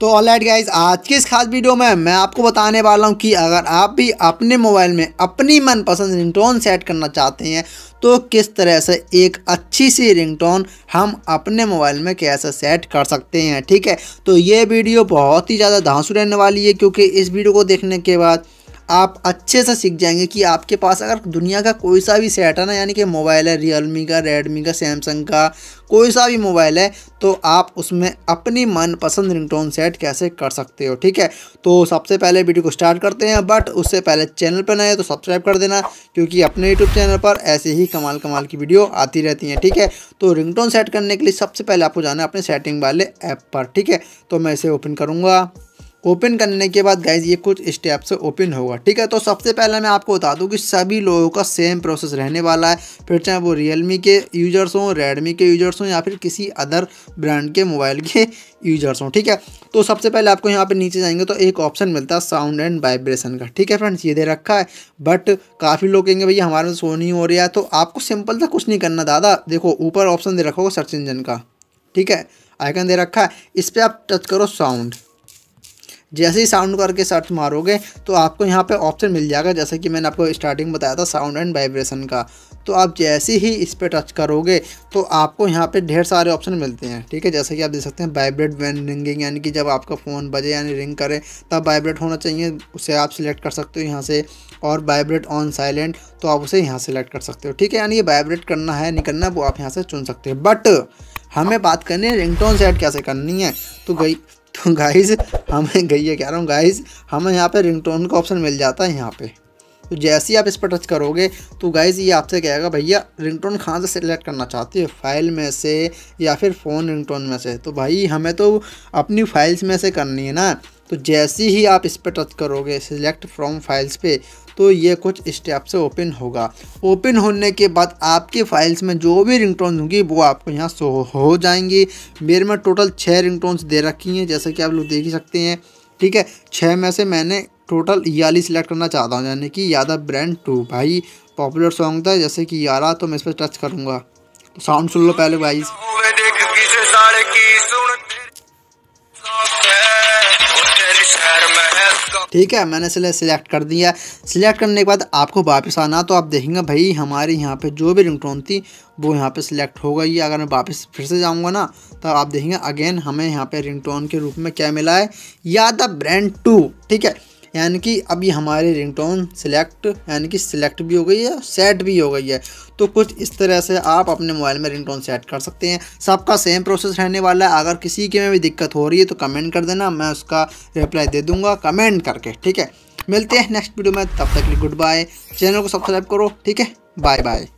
तो alright guys आज के इस खास वीडियो में मैं आपको बताने वाला हूँ कि अगर आप भी अपने मोबाइल में अपनी मनपसंद रिंगटोन सेट करना चाहते हैं तो किस तरह से एक अच्छी सी रिंगटोन हम अपने मोबाइल में कैसे सेट कर सकते हैं ठीक है तो ये वीडियो बहुत ही ज़्यादा धांसू रहने वाली है क्योंकि इस वीडियो को देखने के बाद आप अच्छे से सीख जाएंगे कि आपके पास अगर दुनिया का कोई सा भी सेट है ना यानी कि मोबाइल है रियलमी का रेडमी का सैमसंग का कोई सा भी मोबाइल है तो आप उसमें अपनी मनपसंद रिंगटोन सेट कैसे कर सकते हो ठीक है तो सबसे पहले वीडियो को स्टार्ट करते हैं बट उससे पहले चैनल पर नए तो सब्सक्राइब कर देना क्योंकि अपने यूट्यूब चैनल पर ऐसे ही कमाल कमाल की वीडियो आती रहती हैं ठीक है तो रिंगटोन सेट करने के लिए सबसे पहले आपको जाना है अपने सेटिंग वाले ऐप पर ठीक है तो मैं इसे ओपन करूँगा ओपन करने के बाद गाइज ये कुछ स्टेप से ओपन होगा ठीक है तो सबसे पहले मैं आपको बता दूं कि सभी लोगों का सेम प्रोसेस रहने वाला है फिर चाहे वो रियलमी के यूजर्स हों रेडमी के यूजर्स हों या फिर किसी अदर ब्रांड के मोबाइल के यूजर्स हों ठीक है तो सबसे पहले आपको यहाँ पर नीचे जाएंगे तो एक ऑप्शन मिलता है साउंड एंड वाइब्रेशन का ठीक है फ्रेंड्स ये दे रखा है बट काफ़ी लोग कहेंगे भैया हमारे में शो नहीं हो रहा है तो आपको सिंपल था कुछ नहीं करना दादा देखो ऊपर ऑप्शन दे रखा होगा सर्च इंजन का ठीक है आइकन दे रखा है इस पर आप टच करो साउंड जैसे ही साउंड करके सर्च मारोगे तो आपको यहाँ पे ऑप्शन मिल जाएगा जैसे कि मैंने आपको स्टार्टिंग बताया था साउंड एंड वाइब्रेशन का तो आप जैसे ही इस पर टच करोगे तो आपको यहाँ पे ढेर सारे ऑप्शन मिलते हैं ठीक है जैसे कि आप देख सकते हैं वाइब्रेट वैन रिंगिंग यानी कि जब आपका फ़ोन बजे यानी रिंग करे तब वाइब्रेट होना चाहिए उसे आप सिलेक्ट कर सकते हो यहाँ से और वाइब्रेट ऑन साइलेंट तो आप उसे यहाँ सेलेक्ट कर सकते हो ठीक है यानी ये वाइब्रेट करना है नहीं करना वो आप यहाँ से चुन सकते हो बट हमें बात करनी है रिंगटोन सेट कैसे करनी है तो गई तो गाइज़ हमें गई है कह रहा हूँ गाइज़ हमें यहाँ पे रिंगटोन का ऑप्शन मिल जाता है यहाँ पे तो जैसे ही आप इस पर टच करोगे तो गाइज़ ये आपसे कहेगा भैया रिंगटोन कहाँ से सिलेक्ट करना चाहते हो फाइल में से या फिर फ़ोन रिंगटोन में से तो भाई हमें तो अपनी फाइल्स में से करनी है ना तो जैसे ही आप इस पर टच करोगे सिलेक्ट फ्रॉम फाइल्स पे तो ये कुछ स्टेप से ओपन होगा ओपन होने के बाद आपके फाइल्स में जो भी टोन्स होंगी वो आपको यहाँ शो हो जाएंगी मेरे में टोटल छः रिंगटोन्स दे रखी हैं जैसा कि आप लोग देख ही सकते हैं ठीक है छः में से मैंने टोटल याली सिलेक्ट करना चाहता हूँ यानी कि यादव ब्रांड टू भाई पॉपुलर सॉन्ग था जैसे कि यारा तो मैं इस पर टच करूँगा तो साउंड सुन लो पहले भाई ठीक है मैंने इसलिए सिलेक्ट कर दिया सिलेक्ट करने के बाद आपको वापस आना तो आप देखेंगे भाई हमारे यहाँ पे जो भी रिंगटोन थी वो यहाँ पे सिलेक्ट हो गई अगर मैं वापस फिर से जाऊँगा ना तो आप देखेंगे अगेन हमें यहाँ पे रिंगटोन के रूप में क्या मिला है यादव ब्रांड टू ठीक है यानी कि अभी हमारी रिंगटोन सिलेक्ट यानी कि सिलेक्ट भी हो गई है सेट भी हो गई है तो कुछ इस तरह से आप अपने मोबाइल में रिंगटोन सेट कर सकते हैं सबका सेम प्रोसेस रहने वाला है अगर किसी के में भी दिक्कत हो रही है तो कमेंट कर देना मैं उसका रिप्लाई दे दूँगा कमेंट करके ठीक है मिलते हैं नेक्स्ट वीडियो में तब तक के लिए गुड बाय चैनल को सब्सक्राइब करो ठीक है बाय बाय